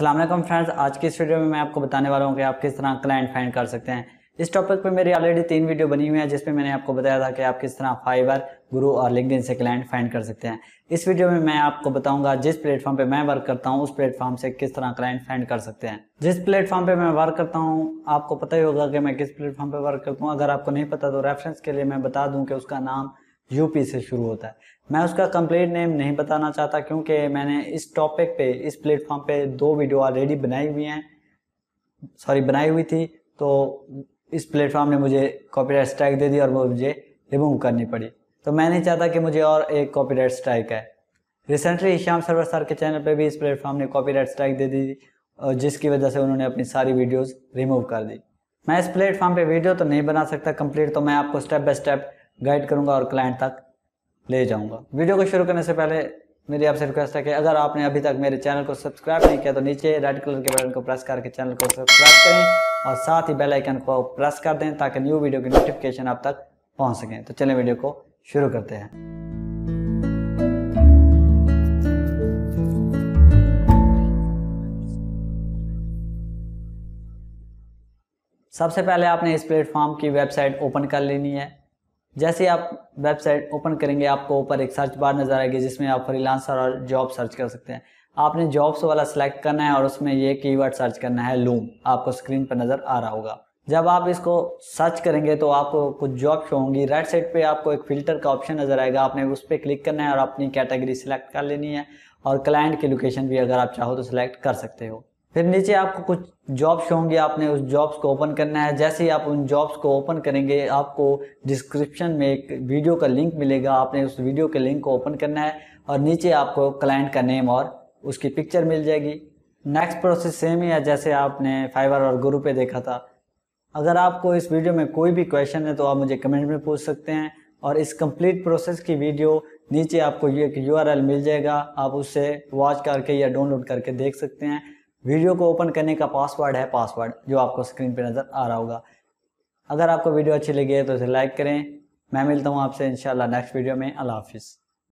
Aslam friends आज की इस वीडियो में मैं आपको बताने वाला हूँ कि आप किस तरह क्लाइंट फाइंड कर सकते हैं इस टॉपिक पे मेरी ऑलरेडी तीन वीडियो बनी हुई है जिसमें मैंने आपको बताया था कि आप किस तरह फाइबर गुरु और लिंकडिन से क्लाइंट फाइंड कर सकते हैं इस वीडियो में मैं आपको बताऊंगा जिस प्लेटफॉर्म पे मैं वर्क करता हूँ उस प्लेटफॉर्म से किस तरह क्लाइंट फाइंड कर सकते हैं जिस प्लेटफॉर्म पे मैं वर्क करता हूँ आपको पता ही होगा कि मैं किस प्लेटफॉर्म पे वर्क करता हूँ अगर आपको नहीं पता तो रेफरेंस के लिए मैं बता दूँ कि उसका नाम यूपी से शुरू होता है मैं उसका कंप्लीट नेम नहीं बताना चाहता क्योंकि मैंने इस टॉपिक पे इस प्लेटफॉर्म पे दो वीडियो ऑलरेडी बनाई हुई हैं सॉरी बनाई हुई थी तो इस प्लेटफॉर्म ने मुझे कॉपीराइट स्ट्राइक दे दी और वो मुझे रिमूव करनी पड़ी तो मैं नहीं चाहता कि मुझे और एक कॉपीराइट स्ट्राइक है रिसेंटली श्याम सरवर सर के चैनल पे भी इस प्लेटफॉर्म ने कॉपीराइट स्ट्राइक दे दी जिसकी वजह से उन्होंने अपनी सारी वीडियोस रिमूव कर दी मैं इस प्लेटफॉर्म पे वीडियो तो नहीं बना सकता कंप्लीट तो मैं आपको स्टेप बाय स्टेप गाइड करूंगा और क्लाइंट तक ले जाऊंगा वीडियो को शुरू करने से पहले मेरी आपसे रिक्वेस्ट है कि अगर आपने अभी तक मेरे चैनल को सब्सक्राइब नहीं किया तो नीचे रेड कलर के बटन को प्रेस करके चैनल को सब्सक्राइब करें और साथ ही बेल आइकन को प्रेस कर दें ताकि न्यू वीडियो की नोटिफिकेशन आप तक पहुंच सकें तो चलें वीडियो को शुरू करते हैं सबसे पहले आपने इस प्लेटफॉर्म की वेबसाइट ओपन कर लेनी है जैसे आप वेबसाइट ओपन करेंगे आपको ऊपर एक सर्च बार नज़र आएगी जिसमें आप फ्रीलांसर और जॉब सर्च कर सकते हैं आपने जॉब्स वाला सेलेक्ट करना है और उसमें ये कीवर्ड सर्च करना है लूम आपको स्क्रीन पर नज़र आ रहा होगा जब आप इसको सर्च करेंगे तो आपको कुछ जॉब शो होंगी राइट साइड पे आपको एक फ़िल्टर का ऑप्शन नज़र आएगा आपने उस पर क्लिक करना है और अपनी कैटेगरी सिलेक्ट कर लेनी है और क्लाइंट की लोकेशन भी अगर आप चाहो तो सिलेक्ट कर सकते हो फिर नीचे आपको कुछ जॉब्स होंगे आपने उस जॉब्स को ओपन करना है जैसे ही आप उन जॉब्स को ओपन करेंगे आपको डिस्क्रिप्शन में एक वीडियो का लिंक मिलेगा आपने उस वीडियो के लिंक को ओपन करना है और नीचे आपको क्लाइंट का नेम और उसकी पिक्चर मिल जाएगी नेक्स्ट प्रोसेस सेम ही है जैसे आपने फाइवर और गुरु पे देखा था अगर आपको इस वीडियो में कोई भी क्वेश्चन है तो आप मुझे कमेंट में पूछ सकते हैं और इस कंप्लीट प्रोसेस की वीडियो नीचे आपको एक यू मिल जाएगा आप उससे वॉच करके या डाउनलोड करके देख सकते हैं वीडियो को ओपन करने का पासवर्ड है पासवर्ड जो आपको स्क्रीन पर नज़र आ रहा होगा अगर आपको वीडियो अच्छी लगी है तो इसे लाइक करें मैं मिलता हूँ आपसे इंशाल्लाह नेक्स्ट वीडियो में अल्लाह हाफिज़